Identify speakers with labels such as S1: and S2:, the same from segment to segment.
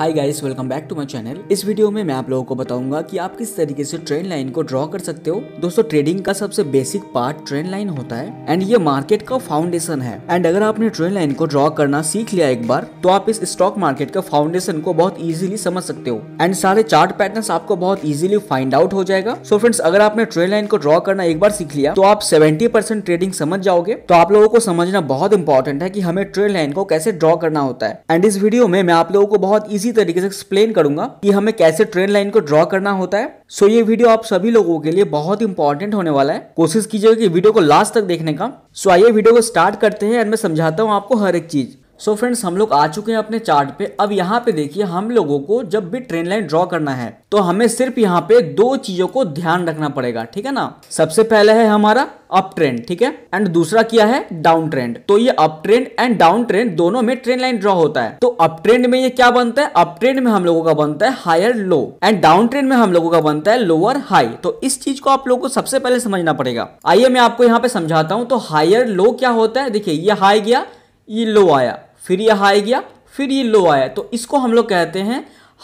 S1: hi guys welcome back to my channel इस video में मैं आप लोगों को बताऊंगा कि आप किस तरीके से ट्रेन लाइन को ड्रॉ कर सकते हो दोस्तों ट्रेडिंग का सबसे बेसिक पार्ट ट्रेन लाइन होता है एंड ये मार्केट का फाउंडेशन है एंड अगर आपने ट्रेन लाइन को ड्रॉ करना सीख लिया एक बार तो आप इस स्टॉक मार्केट का फाउंडेशन को बहुत इजिली समझ सकते हो एंड सारे चार्ट पैटर्न आपको बहुत इजिली फाइंड आउट हो जाएगा सो so फ्रेंड्स अगर आपने ट्रेन लाइन को ड्रॉ करना एक बार सीख लिया तो आप सेवेंटी ट्रेडिंग समझ जाओगे तो आप लोगों को समझना बहुत इंपॉर्टेंट है की हमें ट्रेन लाइन को कैसे ड्रॉ करना होता है एंड इस वीडियो में मैं आप लोगों को बहुत ईजी इसी तरीके से एक्सप्लेन करूंगा कि हमें कैसे ट्रेन लाइन को ड्रॉ करना होता है सो so, ये वीडियो आप सभी लोगों के लिए बहुत इंपॉर्टेंट होने वाला है कोशिश कीजिएगा कि वीडियो को लास्ट तक देखने का सो so, आइए वीडियो को स्टार्ट करते हैं और मैं समझाता हूँ आपको हर एक चीज सो so फ्रेंड्स हम लोग आ चुके हैं अपने चार्ट पे अब यहाँ पे देखिए हम लोगों को जब भी ट्रेन लाइन ड्रॉ करना है तो हमें सिर्फ यहाँ पे दो चीजों को ध्यान रखना पड़ेगा ठीक है ना सबसे पहले है हमारा अप ट्रेंड ठीक है एंड दूसरा क्या है डाउन ट्रेंड तो ये up trend and down trend दोनों में ट्रेन लाइन ड्रॉ होता है तो अप ट्रेंड में ये क्या बनता है अप ट्रेंड में हम लोगों का बनता है higher low and down trend में हम लोगों का बनता है लोअर हाई तो इस चीज को आप लोगों को सबसे पहले समझना पड़ेगा आइए मैं आपको यहाँ पे समझाता हूँ तो हायर लो क्या होता है देखिये ये हाई गया ये लो आया फिर ये हाई गया फिर ये लो आया तो इसको हम लोग कहते हैं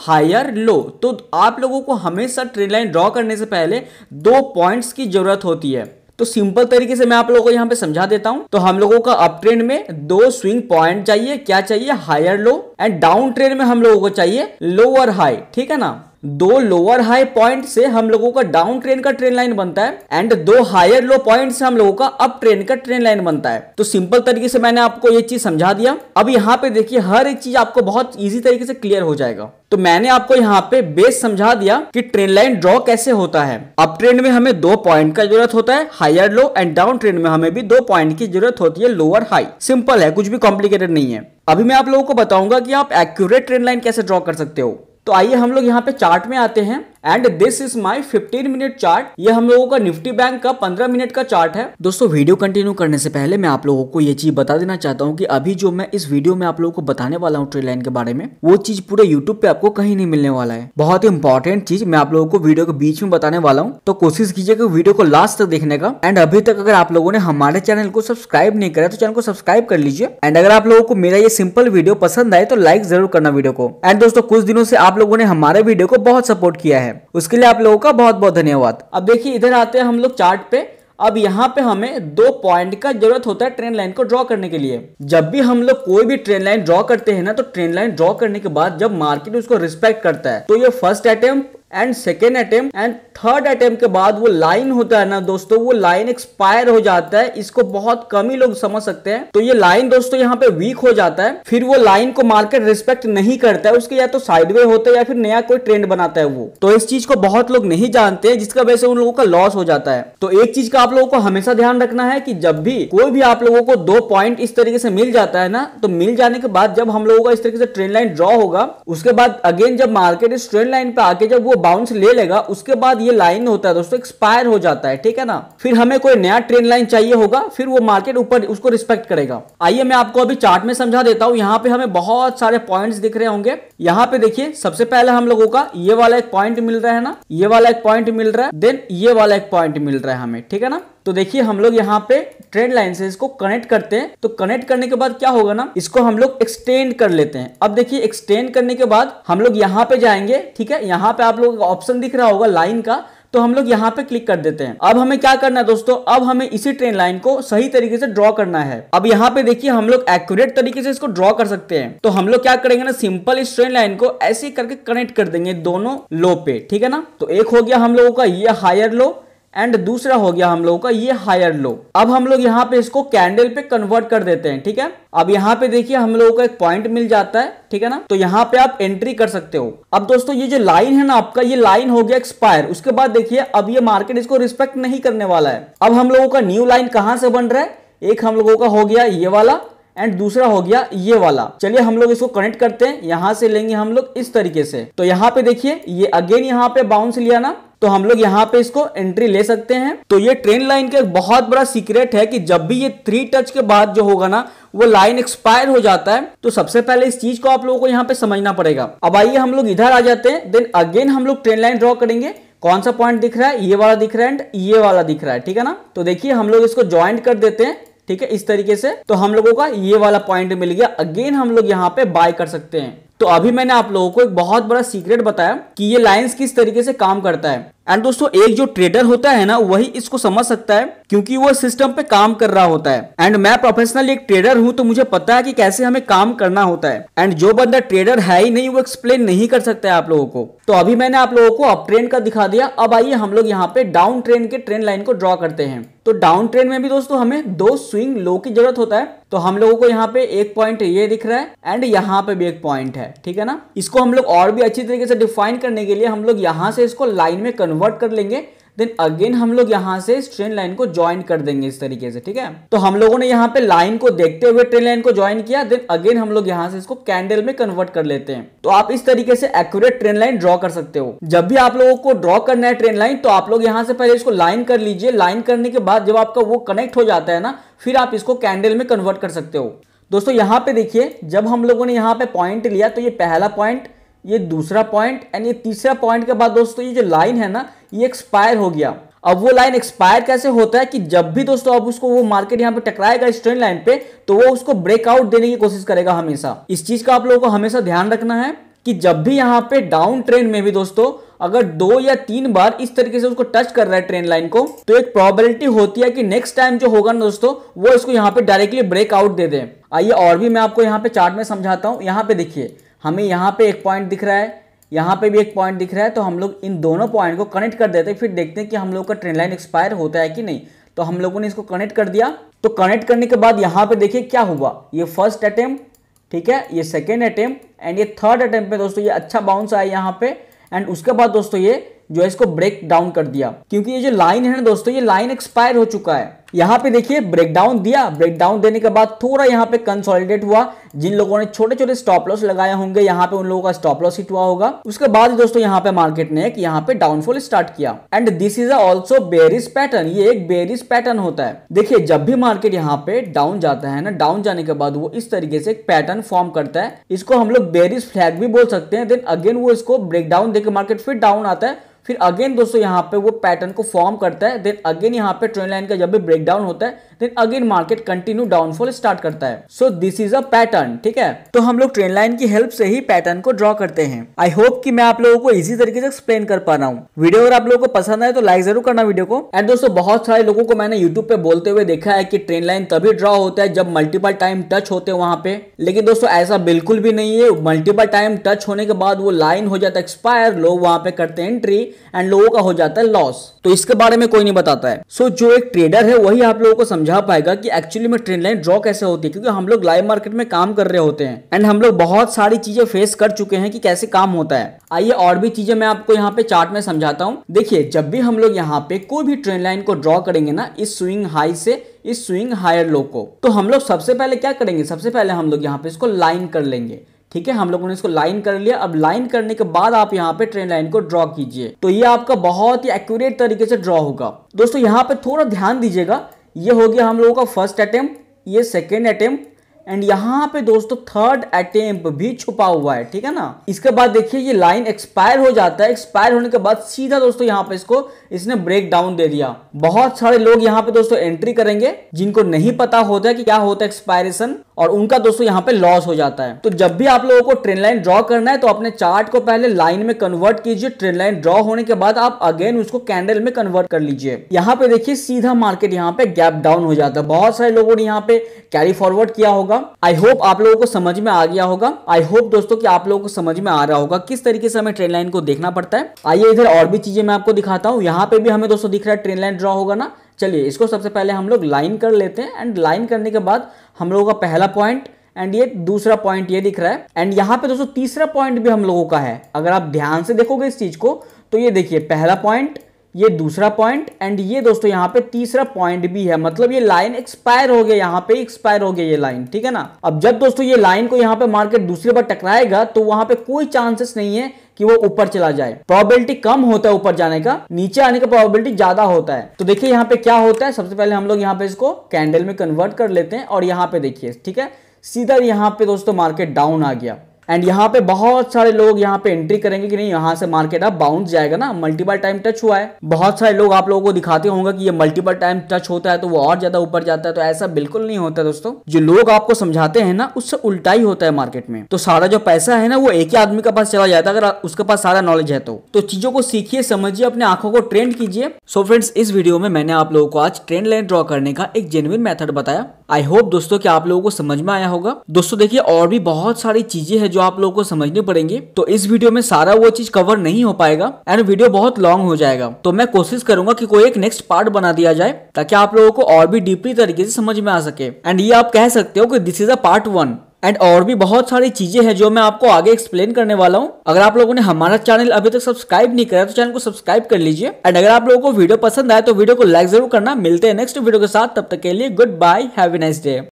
S1: हायर लो तो आप लोगों को हमेशा ट्रेड लाइन ड्रॉ करने से पहले दो पॉइंट्स की जरूरत होती है तो सिंपल तरीके से मैं आप लोगों को यहां पे समझा देता हूं तो हम लोगों का अप ट्रेंड में दो स्विंग पॉइंट चाहिए क्या चाहिए higher low and down trend में हम लोगों को चाहिए लोअर हाई ठीक है ना दो लोअर हाई पॉइंट से हम लोगों का डाउन ट्रेन का ट्रेन लाइन बनता है एंड दो हायर लो पॉइंट से हम लोगों का अप ट्रेन का ट्रेन लाइन बनता है तो सिंपल तरीके से मैंने आपको ये चीज समझा दिया अब यहाँ पे देखिए हर एक चीज आपको बहुत इजी तरीके से क्लियर हो जाएगा तो मैंने आपको यहाँ पे बेस समझा दिया कि ट्रेन लाइन ड्रॉ कैसे होता है अप ट्रेन में हमें दो पॉइंट का जरूरत होता है higher low and down trend में हमें भी दो पॉइंट की जरूरत होती है लोअर हाई सिंपल है कुछ भी कॉम्प्लिकेटेड नहीं है अभी मैं आप लोगों को बताऊंगा कि आप एक्यूरेट ट्रेन लाइन कैसे ड्रॉ कर सकते हो तो आइए हम लोग यहाँ पे चार्ट में आते हैं and this is my 15 minute chart ये हम लोगों का निफ्टी बैंक का 15 मिनट का चार्ट है दोस्तों वीडियो कंटिन्यू करने से पहले मैं आप लोगों को ये चीज बता देना चाहता हूँ कि अभी जो मैं इस वीडियो में आप लोगों को बताने वाला हूँ ट्रेड लाइन के बारे में वो चीज पूरे यूट्यूब पे आपको कहीं नहीं मिलने वाला है बहुत ही इंपॉर्टेंट चीज मैं आप लोगों को वीडियो के बीच में बताने वाला हूँ तो कोशिश कीजिएगा वीडियो को लास्ट तक देखने का एंड अभी तक अगर आप लोगों ने हमारे चैनल को सब्सक्राइब नहीं करा तो चैनल को सब्सक्राइब कर लीजिए एंड अगर आप लोगों को मेरा ये सिंपल वीडियो पसंद आए तो लाइक जरूर करना वीडियो को एंड दोस्तों कुछ दिनों से आप लोगों ने हमारे वीडियो को बहुत सपोर्ट किया है उसके लिए आप लोगों का बहुत बहुत धन्यवाद अब देखिए इधर आते हैं हम लोग चार्ट पे अब यहाँ पे हमें दो पॉइंट का जरूरत होता है ट्रेन लाइन को ड्रॉ करने के लिए जब भी हम लोग कोई भी ट्रेन लाइन ड्रॉ करते हैं ना तो ट्रेन लाइन ड्रॉ करने के बाद जब मार्केट उसको रिस्पेक्ट करता है तो ये first attempt and second attempt and third attempt के बाद वो लाइन होता है ना दोस्तों वो लाइन एक्सपायर हो जाता है इसको बहुत कम ही लोग समझ सकते हैं तो ये लाइन दोस्तों यहाँ पे वीक हो जाता है फिर वो लाइन को मार्केट रिस्पेक्ट नहीं करता है उसके या तो साइडवे होता है या फिर नया कोई ट्रेंड बनाता है वो तो इस चीज को बहुत लोग नहीं जानते हैं जिसका वजह से उन लोगों का लॉस हो जाता है तो एक चीज का आप लोगों को हमेशा ध्यान रखना है कि जब भी कोई भी आप लोगों को दो पॉइंट इस तरीके से मिल जाता है ना तो मिल जाने के बाद जब हम लोगों का इस तरीके से ट्रेंड लाइन ड्रॉ होगा उसके बाद अगेन जब मार्केट इस ट्रेंड लाइन पे आके जब वो बाउंस ले लेगा उसके बाद ये लाइन होता है दोस्तों एक्सपायर हो जाता है ठीक है ना फिर हमें कोई नया ट्रेंड लाइन चाहिए होगा फिर वो मार्केट ऊपर उसको रिस्पेक्ट करेगा आइए मैं आपको अभी चार्ट में समझा देता हूँ यहाँ पे हमें बहुत सारे पॉइंट्स दिख रहे होंगे यहाँ पे देखिए सबसे पहले हम लोगों का ये वाला एक पॉइंट मिल रहा है ना ये वाला एक पॉइंट मिल रहा है देन ये वाला एक पॉइंट मिल रहा है हमें ठीक है ना तो देखिए हम लोग यहाँ पे ट्रेंड लाइन से इसको कनेक्ट करते हैं तो कनेक्ट करने के बाद क्या होगा ना इसको हम लोग एक्सटेंड कर लेते हैं अब देखिए एक्सटेंड करने के बाद हम लोग यहाँ पे जाएंगे ठीक है यहाँ पे आप लोग ऑप्शन दिख रहा होगा लाइन का तो हम लोग यहाँ पे क्लिक कर देते हैं अब हमें क्या करना है दोस्तों अब हमें इसी ट्रेन लाइन को सही तरीके से ड्रॉ करना है अब यहाँ पे देखिए हम लोग एक्यूरेट तरीके से इसको ड्रॉ कर सकते हैं तो हम लोग क्या करेंगे ना सिंपल इस ट्रेन लाइन को ऐसे करके कनेक्ट कर देंगे दोनों लो पे ठीक है ना तो एक हो गया हम लोगों का ये हायर लो एंड दूसरा हो गया हम लोगों का ये हायर लो अब हम लोग यहाँ पे इसको कैंडल पे कन्वर्ट कर देते हैं ठीक है अब यहाँ पे देखिए हम लोगों को एक पॉइंट मिल जाता है ठीक है ना तो यहाँ पे आप एंट्री कर सकते हो अब दोस्तों ये जो लाइन है ना आपका ये लाइन हो गया एक्सपायर उसके बाद देखिए अब ये मार्केट इसको रिस्पेक्ट नहीं करने वाला है अब हम लोगों का न्यू लाइन कहाँ से बन रहा है एक हम लोगों का हो गया ये वाला एंड दूसरा हो गया ये वाला चलिए हम लोग इसको कनेक्ट करते हैं यहां से लेंगे हम लोग इस तरीके से तो यहाँ पे देखिए ये अगेन यहाँ पे बाउंस लिया ना तो हम लोग यहाँ पे इसको एंट्री ले सकते हैं तो ये ट्रेन लाइन का एक बहुत बड़ा सीक्रेट है कि जब भी ये थ्री टच के बाद जो होगा ना वो लाइन एक्सपायर हो जाता है तो सबसे पहले इस चीज को आप लोगों को यहाँ पे समझना पड़ेगा अब आइए हम लोग इधर आ जाते हैं देन अगेन हम लोग ट्रेन लाइन ड्रॉ करेंगे कौन सा पॉइंट दिख रहा है ये वाला दिख रहा है एंड ये वाला दिख रहा है ठीक है ना तो देखिए हम लोग इसको ज्वाइंट कर देते हैं ठीक है इस तरीके से तो हम लोगों का ये वाला पॉइंट मिल गया अगेन हम लोग यहाँ पे बाय कर सकते हैं तो अभी मैंने आप लोगों को एक बहुत बड़ा सीक्रेट बताया कि ये लाइंस किस तरीके से काम करता है एंड दोस्तों एक जो ट्रेडर होता है ना वही इसको समझ सकता है क्योंकि वो सिस्टम पे काम कर रहा होता है एंड मैं प्रोफेशनल एक ट्रेडर हूं तो मुझे पता है कि कैसे हमें काम करना होता है एंड जो बंदा ट्रेडर है ही नहीं वो एक्सप्लेन नहीं कर सकता है आप लोगों को तो अभी मैंने आप लोगों को अप ट्रेंड का दिखा दिया अब आइए हम लोग यहाँ पे डाउन ट्रेंड के ट्रेंड लाइन को ड्रॉ करते हैं तो डाउन ट्रेंड में भी दोस्तों हमें दो स्विंग लो की जरूरत होता है तो हम लोगों को यहाँ पे एक पॉइंट ये दिख रहा है एंड यहाँ पे भी एक पॉइंट है ठीक है ना इसको हम लोग और भी अच्छी तरीके से डिफाइन करने के लिए हम लोग यहाँ से इसको लाइन में कन्वर्ट कन्वर्ट कर लेंगे देन अगेन हम लोग यहां से ट्रेन लाइन को ज्वाइन कर देंगे इस तरीके से ठीक है तो हम लोगों ने यहाँ पे लाइन को देखते हुए ट्रेन लाइन को ज्वाइन किया देन अगेन हम लोग यहाँ से इसको कैंडल में कन्वर्ट कर लेते हैं तो आप इस तरीके से एक्यूरेट ट्रेन लाइन ड्रॉ कर सकते हो जब भी आप लोगों को ड्रॉ करना है ट्रेन लाइन तो आप लोग यहाँ से पहले इसको लाइन कर लीजिए लाइन करने के बाद जब आपका वो कनेक्ट हो जाता है ना फिर आप इसको कैंडल में कन्वर्ट कर सकते हो दोस्तों यहाँ पे देखिए जब हम लोगों ने यहाँ पे पॉइंट लिया तो ये पहला पॉइंट ये दूसरा पॉइंट एंड ये तीसरा पॉइंट के बाद दोस्तों ये जो लाइन है ना ये एक्सपायर हो गया अब वो लाइन एक्सपायर कैसे होता है कि जब भी दोस्तों अब उसको वो मार्केट यहाँ पे टकराएगा इस ट्रेंड लाइन पे तो वो उसको ब्रेकआउट देने की कोशिश करेगा हमेशा इस चीज का आप लोगों को हमेशा ध्यान रखना है कि जब भी यहाँ पे डाउन ट्रेंड में भी दोस्तों अगर दो या तीन बार इस तरीके से उसको टच कर रहा है ट्रेन लाइन को तो एक प्रोबेबिलिटी होती है कि नेक्स्ट टाइम जो होगा ना दोस्तों वो इसको यहाँ पे डायरेक्टली ब्रेकआउट दे दे आइए और भी मैं आपको यहाँ पे चार्ट में समझाता हूँ यहाँ पे देखिए हमें यहाँ पे एक पॉइंट दिख रहा है यहाँ पे भी एक पॉइंट दिख रहा है तो हम लोग इन दोनों पॉइंट को कनेक्ट कर देते हैं फिर देखते हैं कि हम लोग का ट्रेन लाइन एक्सपायर होता है कि नहीं तो हम लोगों ने इसको कनेक्ट कर दिया तो कनेक्ट करने के बाद यहाँ पे देखिए क्या हुआ ये फर्स्ट अटेम्प्ट ठीक है ये सेकेंड अटेम्प्ट एंड ये थर्ड अटेम्प्ट दोस्तों ये अच्छा बाउंस आया यहाँ पे एंड उसके बाद दोस्तों ये जो है इसको ब्रेक डाउन कर दिया क्योंकि ये जो लाइन है ना दोस्तों ये लाइन एक्सपायर हो चुका है यहाँ पे देखिए ब्रेकडाउन दिया ब्रेकडाउन देने के बाद थोड़ा यहाँ पे कंसोलिडेट हुआ जिन लोगों ने छोटे छोटे स्टॉप लॉस लगाए होंगे यहाँ पे उन लोगों का स्टॉप लॉस हिट हुआ होगा उसके बाद दोस्तों यहाँ पे मार्केट ने एक यहाँ पे डाउनफॉल स्टार्ट किया and this is also bearish pattern ये एक बेरिस पैटर्न होता है देखिए जब भी मार्केट यहाँ पे डाउन जाता है ना डाउन जाने के बाद वो इस तरीके से एक पैटर्न फॉर्म करता है इसको हम लोग बेरिस फ्लैग भी बोल सकते हैं देन अगेन वो इसको ब्रेकडाउन देकर मार्केट फिर डाउन आता है फिर अगेन दोस्तों यहाँ पे वो पैटर्न को फॉर्म करता है देन अगेन यहाँ पे ट्रेन लाइन का जब भी ब्रेक डाउन होता है then again market continue downfall start करता है so this is a pattern ठीक है तो हम लोग ट्रेन लाइन की हेल्प से ही पैटर्न को ड्रॉ करते हैं आई होप कि मैं आप लोगों को इजी तरीके से एक्सप्लेन कर पा रहा हूँ वीडियो अगर आप लोगों को पसंद आए तो लाइक जरूर करना वीडियो को एंड दोस्तों बहुत सारे लोगों को मैंने यूट्यूब पे बोलते हुए देखा है की ट्रेन लाइन तभी ड्रॉ होता है जब मल्टीपल टाइम टच होते हैं वहां पे लेकिन दोस्तों ऐसा बिल्कुल भी नहीं है मल्टीपल टाइम टच होने के बाद वो लाइन हो जाता है एक्सपायर लोग वहां पे करते हैं एंट्री एंड लोगों का हो जाता है लॉस तो इसके बारे में कोई नहीं बताता है सो so, जो एक ट्रेडर है वही आप लोगों को समझा पाएगा कि एक्चुअली में ट्रेंड लाइन ड्रॉ कैसे होती है क्योंकि हम लोग लाइव मार्केट में काम कर रहे होते हैं एंड हम लोग बहुत सारी चीजें फेस कर चुके हैं कि कैसे काम होता है आइए और भी चीजें मैं आपको यहाँ पे चार्ट में समझाता हूँ देखिए जब भी हम लोग यहाँ पे कोई भी ट्रेंड लाइन को ड्रॉ करेंगे ना इस स्विंग हाई से इस स्विंग हायर लो को तो हम लोग सबसे पहले क्या करेंगे सबसे पहले हम लोग यहाँ पे इसको लाइन कर लेंगे ठीक है हम लोगों ने इसको लाइन कर लिया अब लाइन करने के बाद आप यहाँ पे ट्रेन लाइन को ड्रॉ कीजिए तो ये आपका बहुत ही एक्यूरेट तरीके से ड्रॉ होगा दोस्तों यहाँ पे थोड़ा ध्यान दीजिएगा ये हो गया हम लोगों का फर्स्ट अटेम्प ये सेकेंड अटेम्प एंड यहाँ पे दोस्तों थर्ड अटेम्प भी छुपा हुआ है ठीक है ना इसके बाद देखिए ये लाइन एक्सपायर हो जाता है एक्सपायर होने के बाद सीधा दोस्तों यहाँ पे इसको इसने ब्रेक डाउन दे दिया बहुत सारे लोग यहाँ पे दोस्तों एंट्री करेंगे जिनको नहीं पता होता है कि क्या होता है एक्सपायरेशन और उनका दोस्तों यहाँ पे लॉस हो जाता है तो जब भी आप लोगों को ट्रेन लाइन ड्रॉ करना है तो अपने चार्ट को पहले लाइन में कन्वर्ट कीजिए ट्रेन लाइन ड्रॉ होने के बाद आप अगेन उसको कैंडल में कन्वर्ट कर लीजिए यहाँ पे देखिए सीधा मार्केट यहाँ पे गैप डाउन हो जाता है बहुत सारे लोगों ने यहाँ पे कैरी फॉरवर्ड किया होगा आई होप आप लोगों को समझ में आ गया होगा आई होप दोस्तों की आप लोगों को समझ में आ रहा होगा किस तरीके से हमें ट्रेन लाइन को देखना पड़ता है आइए इधर और भी चीजें मैं आपको दिखाता हूँ यहाँ पे भी हमें दोस्तों दिख रहा है ट्रेन लाइन ड्रॉ होगा ना चलिए इसको सबसे पहले हम लोग लाइन कर लेते हैं एंड लाइन करने के बाद हम लोगों का पहला पॉइंट एंड ये दूसरा पॉइंट ये दिख रहा है एंड यहाँ पे दोस्तों तीसरा पॉइंट भी हम लोगों का है अगर आप ध्यान से देखोगे इस चीज को तो ये देखिए पहला पॉइंट ये दूसरा पॉइंट एंड ये दोस्तों यहाँ पे तीसरा पॉइंट भी है मतलब ये लाइन एक्सपायर हो गया यहाँ पे एक्सपायर हो गया ये लाइन ठीक है ना अब जब दोस्तों ये लाइन को यहाँ पे मार्केट दूसरी बार टकराएगा तो वहां पे कोई चांसेस नहीं है कि वो ऊपर चला जाए प्रोबेबिलिटी कम होता है ऊपर जाने का नीचे आने का प्रोबेबिलिटी ज्यादा होता है तो देखिए यहाँ पे क्या होता है सबसे पहले हम लोग यहाँ पे इसको कैंडल में कन्वर्ट कर लेते हैं और यहाँ पे देखिए ठीक है सीधा यहाँ पे दोस्तों मार्केट डाउन आ गया एंड यहाँ पे बहुत सारे लोग यहाँ पे एंट्री करेंगे कि नहीं यहाँ से मार्केट अब बाउंस जाएगा ना मल्टीपल टाइम टच हुआ है बहुत सारे लोग आप लोगों को दिखाते होंगे कि ये मल्टीपल टाइम टच होता है तो वो और ज्यादा ऊपर जाता है तो ऐसा बिल्कुल नहीं होता दोस्तों जो लोग आपको समझाते हैं ना उससे उल्टा ही होता है मार्केट में तो सारा जो पैसा है ना वो एक ही आदमी के पास चला जाता है अगर उसके पास सारा नॉलेज है तो, तो चीजों को सीखिए समझिए अपने आंखों को ट्रेंड कीजिए सो फ्रेंड्स इस वीडियो में मैंने आप लोगों को आज ट्रेंड लाइन ड्रॉ करने का एक जेनुअन मेथड बताया आई होप दोस्तों की आप लोगों को समझ में आया होगा दोस्तों देखिए और भी बहुत सारी चीजें हैं जो आप लोगों को समझने पड़ेंगे तो इस वीडियो में सारा वो चीज कवर नहीं हो पाएगा एंड वीडियो बहुत लॉन्ग हो जाएगा तो मैं कोशिश करूंगा कि कोई एक नेक्स्ट पार्ट बना दिया जाए ताकि आप लोगों को और भी डीपली तरीके से समझ में आ सके एंड ये आप कह सकते हो कि this is a part one and और भी बहुत सारी चीजें हैं जो मैं आपको आगे एक्सप्लेन करने वाला हूँ अगर आप लोगों ने हमारा चैनल अभी तक सब्सक्राइब नहीं करा तो चैनल को सब्सक्राइब कर लीजिए एंड अगर आप लोगों को वीडियो पसंद आए तो वीडियो को लाइक जरूर करना मिलते हैं नेक्स्ट वीडियो के साथ तब तक के लिए goodbye have a nice day